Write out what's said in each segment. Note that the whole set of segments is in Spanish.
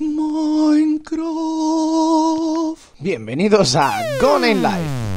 Minecraft. Bienvenidos a Gone in Life.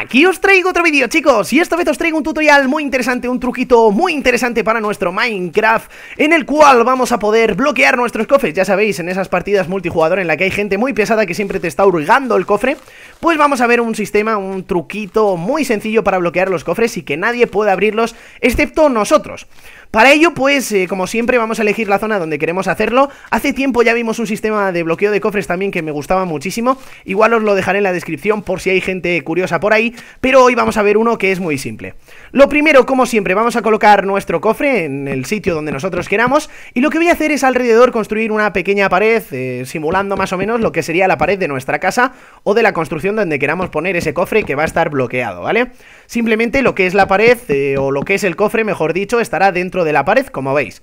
Aquí os traigo otro vídeo chicos y esta vez os traigo un tutorial muy interesante, un truquito muy interesante para nuestro Minecraft En el cual vamos a poder bloquear nuestros cofres, ya sabéis en esas partidas multijugador en la que hay gente muy pesada que siempre te está hurgando el cofre Pues vamos a ver un sistema, un truquito muy sencillo para bloquear los cofres y que nadie pueda abrirlos excepto nosotros para ello, pues, eh, como siempre, vamos a elegir la zona donde queremos hacerlo. Hace tiempo ya vimos un sistema de bloqueo de cofres también que me gustaba muchísimo. Igual os lo dejaré en la descripción por si hay gente curiosa por ahí, pero hoy vamos a ver uno que es muy simple. Lo primero, como siempre, vamos a colocar nuestro cofre en el sitio donde nosotros queramos y lo que voy a hacer es alrededor construir una pequeña pared eh, simulando más o menos lo que sería la pared de nuestra casa o de la construcción donde queramos poner ese cofre que va a estar bloqueado, ¿vale? Simplemente lo que es la pared eh, o lo que es el cofre, mejor dicho, estará dentro de la pared, como veis.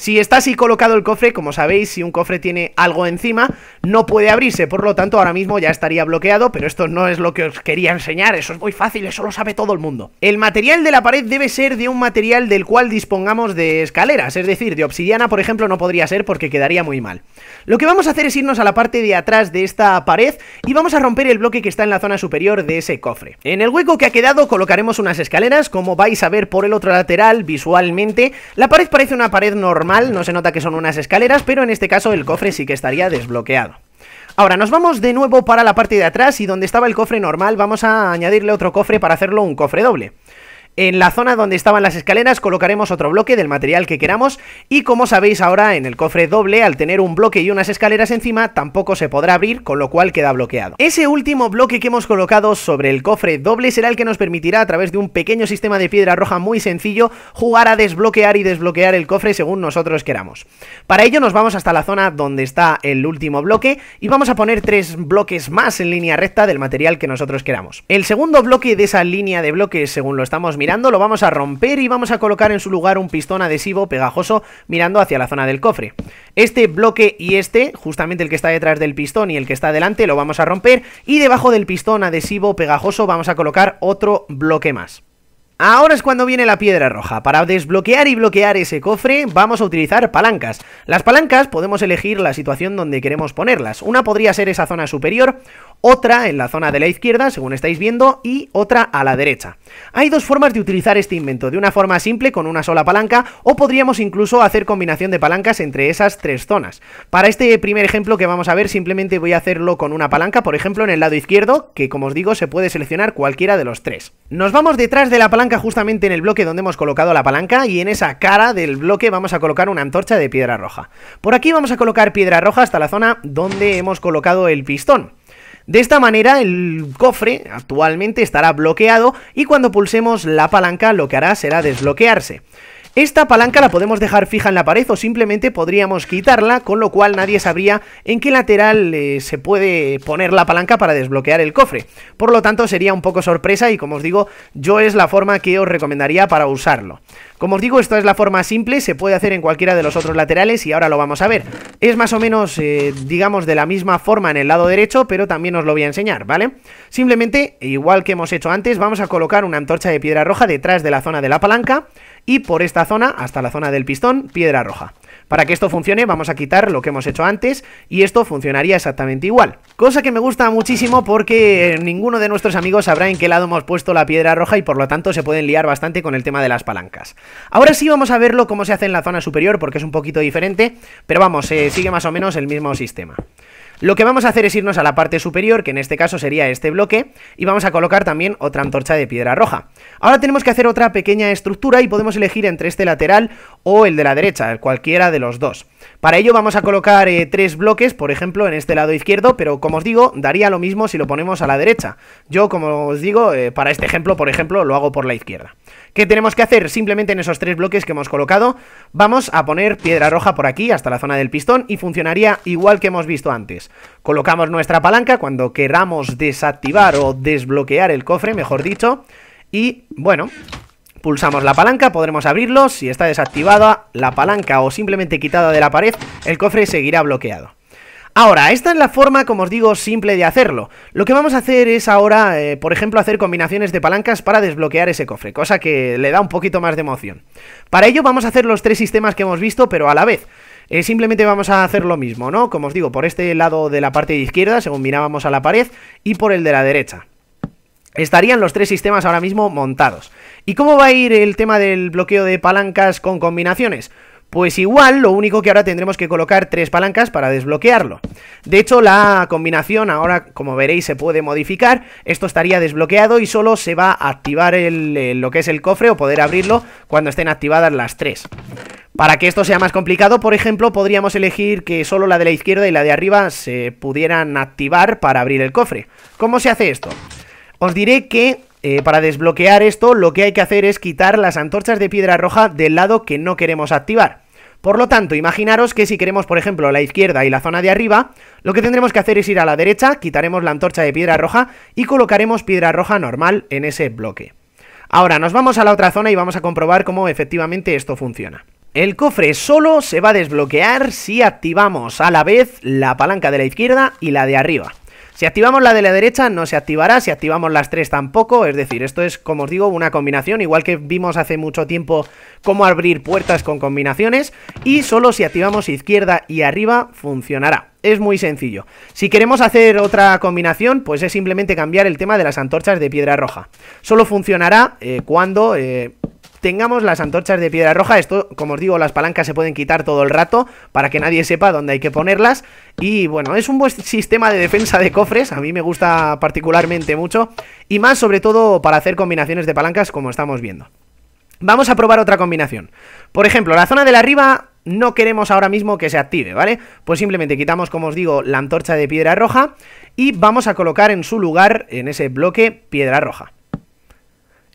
Si está así colocado el cofre, como sabéis, si un cofre tiene algo encima, no puede abrirse. Por lo tanto, ahora mismo ya estaría bloqueado, pero esto no es lo que os quería enseñar. Eso es muy fácil, eso lo sabe todo el mundo. El material de la pared debe ser de un material del cual dispongamos de escaleras. Es decir, de obsidiana, por ejemplo, no podría ser porque quedaría muy mal. Lo que vamos a hacer es irnos a la parte de atrás de esta pared y vamos a romper el bloque que está en la zona superior de ese cofre. En el hueco que ha quedado colocaremos unas escaleras, como vais a ver por el otro lateral visualmente. La pared parece una pared normal no se nota que son unas escaleras, pero en este caso el cofre sí que estaría desbloqueado. Ahora, nos vamos de nuevo para la parte de atrás y donde estaba el cofre normal vamos a añadirle otro cofre para hacerlo un cofre doble. En la zona donde estaban las escaleras colocaremos otro bloque del material que queramos y como sabéis ahora en el cofre doble al tener un bloque y unas escaleras encima tampoco se podrá abrir con lo cual queda bloqueado. Ese último bloque que hemos colocado sobre el cofre doble será el que nos permitirá a través de un pequeño sistema de piedra roja muy sencillo jugar a desbloquear y desbloquear el cofre según nosotros queramos. Para ello nos vamos hasta la zona donde está el último bloque y vamos a poner tres bloques más en línea recta del material que nosotros queramos. El segundo bloque de esa línea de bloques según lo estamos mirando lo vamos a romper y vamos a colocar en su lugar un pistón adhesivo pegajoso mirando hacia la zona del cofre. Este bloque y este, justamente el que está detrás del pistón y el que está delante, lo vamos a romper y debajo del pistón adhesivo pegajoso vamos a colocar otro bloque más. Ahora es cuando viene la piedra roja. Para desbloquear y bloquear ese cofre vamos a utilizar palancas. Las palancas podemos elegir la situación donde queremos ponerlas. Una podría ser esa zona superior, otra en la zona de la izquierda, según estáis viendo, y otra a la derecha. Hay dos formas de utilizar este invento, de una forma simple con una sola palanca, o podríamos incluso hacer combinación de palancas entre esas tres zonas. Para este primer ejemplo que vamos a ver simplemente voy a hacerlo con una palanca, por ejemplo en el lado izquierdo, que como os digo se puede seleccionar cualquiera de los tres. Nos vamos detrás de la palanca justamente en el bloque donde hemos colocado la palanca y en esa cara del bloque vamos a colocar una antorcha de piedra roja. Por aquí vamos a colocar piedra roja hasta la zona donde hemos colocado el pistón. De esta manera el cofre actualmente estará bloqueado y cuando pulsemos la palanca lo que hará será desbloquearse. Esta palanca la podemos dejar fija en la pared o simplemente podríamos quitarla, con lo cual nadie sabría en qué lateral eh, se puede poner la palanca para desbloquear el cofre. Por lo tanto sería un poco sorpresa y como os digo, yo es la forma que os recomendaría para usarlo. Como os digo, esta es la forma simple, se puede hacer en cualquiera de los otros laterales y ahora lo vamos a ver. Es más o menos, eh, digamos, de la misma forma en el lado derecho, pero también os lo voy a enseñar, ¿vale? Simplemente, igual que hemos hecho antes, vamos a colocar una antorcha de piedra roja detrás de la zona de la palanca y por esta zona hasta la zona del pistón, piedra roja. Para que esto funcione vamos a quitar lo que hemos hecho antes y esto funcionaría exactamente igual. Cosa que me gusta muchísimo porque eh, ninguno de nuestros amigos sabrá en qué lado hemos puesto la piedra roja y por lo tanto se pueden liar bastante con el tema de las palancas. Ahora sí vamos a verlo cómo se hace en la zona superior porque es un poquito diferente, pero vamos, eh, sigue más o menos el mismo sistema. Lo que vamos a hacer es irnos a la parte superior, que en este caso sería este bloque, y vamos a colocar también otra antorcha de piedra roja. Ahora tenemos que hacer otra pequeña estructura y podemos elegir entre este lateral o el de la derecha, cualquiera de los dos. Para ello vamos a colocar eh, tres bloques, por ejemplo, en este lado izquierdo, pero como os digo, daría lo mismo si lo ponemos a la derecha. Yo, como os digo, eh, para este ejemplo, por ejemplo, lo hago por la izquierda. ¿Qué tenemos que hacer? Simplemente en esos tres bloques que hemos colocado, vamos a poner piedra roja por aquí, hasta la zona del pistón, y funcionaría igual que hemos visto antes. Colocamos nuestra palanca cuando queramos desactivar o desbloquear el cofre, mejor dicho, y bueno, Pulsamos la palanca, podremos abrirlo. Si está desactivada la palanca o simplemente quitada de la pared, el cofre seguirá bloqueado. Ahora, esta es la forma, como os digo, simple de hacerlo. Lo que vamos a hacer es ahora, eh, por ejemplo, hacer combinaciones de palancas para desbloquear ese cofre, cosa que le da un poquito más de emoción. Para ello vamos a hacer los tres sistemas que hemos visto, pero a la vez. Eh, simplemente vamos a hacer lo mismo, ¿no? Como os digo, por este lado de la parte de izquierda, según mirábamos a la pared, y por el de la derecha. Estarían los tres sistemas ahora mismo montados. ¿Y cómo va a ir el tema del bloqueo de palancas con combinaciones? Pues igual, lo único que ahora tendremos que colocar tres palancas para desbloquearlo. De hecho, la combinación ahora, como veréis, se puede modificar. Esto estaría desbloqueado y solo se va a activar lo que es el cofre o poder abrirlo cuando estén activadas las tres. Para que esto sea más complicado, por ejemplo, podríamos elegir que solo la de la izquierda y la de arriba se pudieran activar para abrir el cofre. ¿Cómo se hace esto? Os diré que eh, para desbloquear esto, lo que hay que hacer es quitar las antorchas de piedra roja del lado que no queremos activar. Por lo tanto, imaginaros que si queremos, por ejemplo, la izquierda y la zona de arriba, lo que tendremos que hacer es ir a la derecha, quitaremos la antorcha de piedra roja y colocaremos piedra roja normal en ese bloque. Ahora, nos vamos a la otra zona y vamos a comprobar cómo efectivamente esto funciona. El cofre solo se va a desbloquear si activamos a la vez la palanca de la izquierda y la de arriba. Si activamos la de la derecha no se activará, si activamos las tres tampoco, es decir, esto es, como os digo, una combinación, igual que vimos hace mucho tiempo cómo abrir puertas con combinaciones, y solo si activamos izquierda y arriba funcionará. Es muy sencillo. Si queremos hacer otra combinación, pues es simplemente cambiar el tema de las antorchas de piedra roja. Solo funcionará eh, cuando... Eh, tengamos las antorchas de piedra roja. Esto, como os digo, las palancas se pueden quitar todo el rato para que nadie sepa dónde hay que ponerlas. Y bueno, es un buen sistema de defensa de cofres. A mí me gusta particularmente mucho. Y más sobre todo para hacer combinaciones de palancas como estamos viendo. Vamos a probar otra combinación. Por ejemplo, la zona de la arriba no queremos ahora mismo que se active, ¿vale? Pues simplemente quitamos, como os digo, la antorcha de piedra roja y vamos a colocar en su lugar, en ese bloque, piedra roja.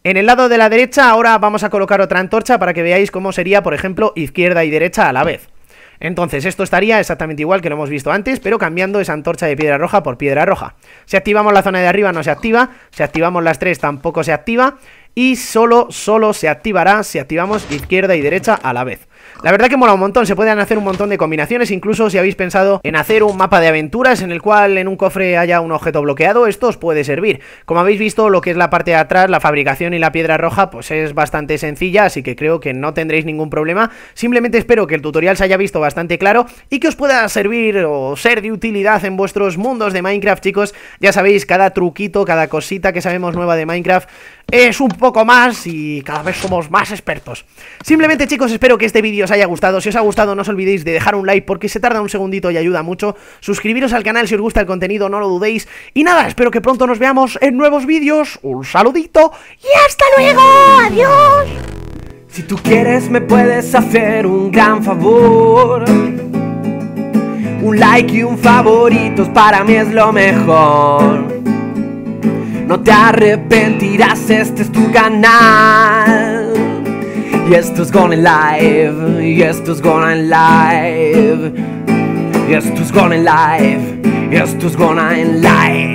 En el lado de la derecha ahora vamos a colocar otra antorcha para que veáis cómo sería, por ejemplo, izquierda y derecha a la vez. Entonces esto estaría exactamente igual que lo hemos visto antes, pero cambiando esa antorcha de piedra roja por piedra roja. Si activamos la zona de arriba no se activa, si activamos las tres tampoco se activa, y solo, solo se activará si activamos izquierda y derecha a la vez. La verdad que mola un montón, se pueden hacer un montón de combinaciones, incluso si habéis pensado en hacer un mapa de aventuras en el cual en un cofre haya un objeto bloqueado, esto os puede servir. Como habéis visto, lo que es la parte de atrás, la fabricación y la piedra roja, pues es bastante sencilla, así que creo que no tendréis ningún problema. Simplemente espero que el tutorial se haya visto bastante claro y que os pueda servir o ser de utilidad en vuestros mundos de Minecraft, chicos. Ya sabéis, cada truquito, cada cosita que sabemos nueva de Minecraft es un poco más y cada vez somos más expertos. Simplemente, chicos, espero que este vídeo os haya gustado. Si os ha gustado, no os olvidéis de dejar un like porque se tarda un segundito y ayuda mucho. Suscribiros al canal si os gusta el contenido, no lo dudéis. Y nada, espero que pronto nos veamos en nuevos vídeos. Un saludito y hasta luego. Adiós. Si tú quieres, me puedes hacer un gran favor. Un like y un favorito para mí es lo mejor. No te arrepentirás, este es tu canal. Yes, Jesteś gone live, jesteś gone live Jesteś gone live, jesteś gone live